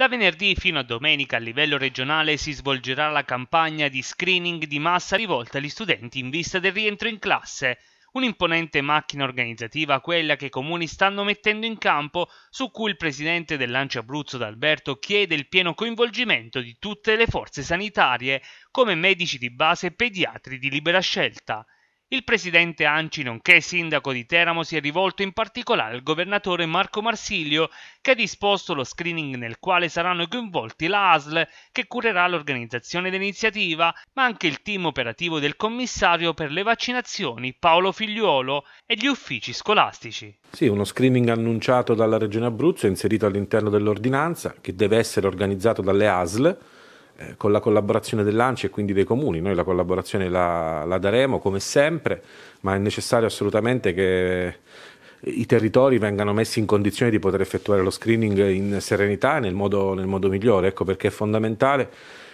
Da venerdì fino a domenica a livello regionale si svolgerà la campagna di screening di massa rivolta agli studenti in vista del rientro in classe. Un'imponente macchina organizzativa quella che i comuni stanno mettendo in campo, su cui il presidente dell'Anci Abruzzo D'Alberto chiede il pieno coinvolgimento di tutte le forze sanitarie, come medici di base e pediatri di libera scelta. Il presidente Anci, nonché sindaco di Teramo, si è rivolto in particolare al governatore Marco Marsilio, che ha disposto lo screening nel quale saranno coinvolti la ASL, che curerà l'organizzazione dell'iniziativa, ma anche il team operativo del commissario per le vaccinazioni Paolo Figliuolo e gli uffici scolastici. Sì, uno screening annunciato dalla Regione Abruzzo, inserito all'interno dell'ordinanza, che deve essere organizzato dalle ASL eh, con la collaborazione dell'ANCI e quindi dei comuni. Noi la collaborazione la, la daremo come sempre, ma è necessario assolutamente che i territori vengano messi in condizione di poter effettuare lo screening in serenità e nel modo, nel modo migliore. Ecco perché è fondamentale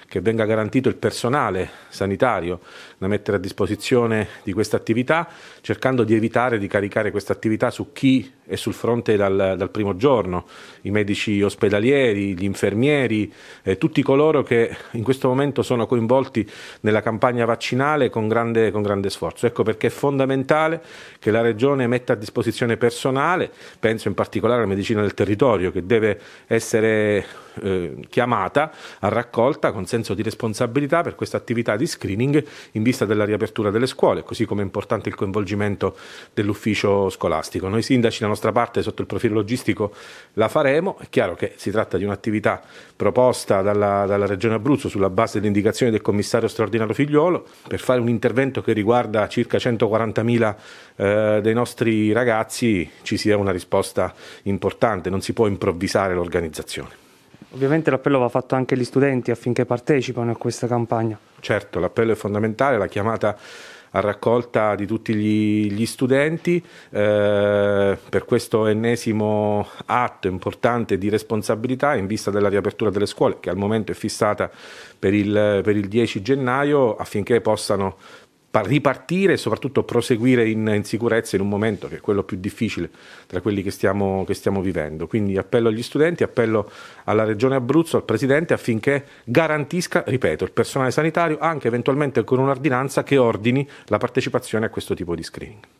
che venga garantito il personale sanitario da mettere a disposizione di questa attività, cercando di evitare di caricare questa attività su chi è sul fronte dal, dal primo giorno, i medici ospedalieri, gli infermieri, eh, tutti coloro che in questo momento sono coinvolti nella campagna vaccinale con grande, con grande sforzo. Ecco perché è fondamentale che la Regione metta a disposizione personale, penso in particolare alla medicina del territorio, che deve essere eh, chiamata a raccolta con senso di responsabilità per questa attività di screening in vista della riapertura delle scuole, così come è importante il coinvolgimento dell'ufficio scolastico. Noi sindaci, la nostra parte sotto il profilo logistico la faremo, è chiaro che si tratta di un'attività proposta dalla, dalla Regione Abruzzo sulla base delle indicazioni del commissario straordinario Figliolo per fare un intervento che riguarda circa 140.000 eh, dei nostri ragazzi ci sia una risposta importante, non si può improvvisare l'organizzazione. Ovviamente l'appello va fatto anche agli studenti affinché partecipano a questa campagna. Certo, l'appello è fondamentale, la chiamata a raccolta di tutti gli, gli studenti eh, per questo ennesimo atto importante di responsabilità in vista della riapertura delle scuole che al momento è fissata per il, per il 10 gennaio affinché possano ripartire e soprattutto proseguire in, in, sicurezza in un momento che è quello più difficile tra quelli che stiamo, che stiamo vivendo. Quindi appello agli studenti, appello alla Regione Abruzzo, al Presidente affinché garantisca, ripeto, il personale sanitario anche eventualmente con un'ordinanza che ordini la partecipazione a questo tipo di screening.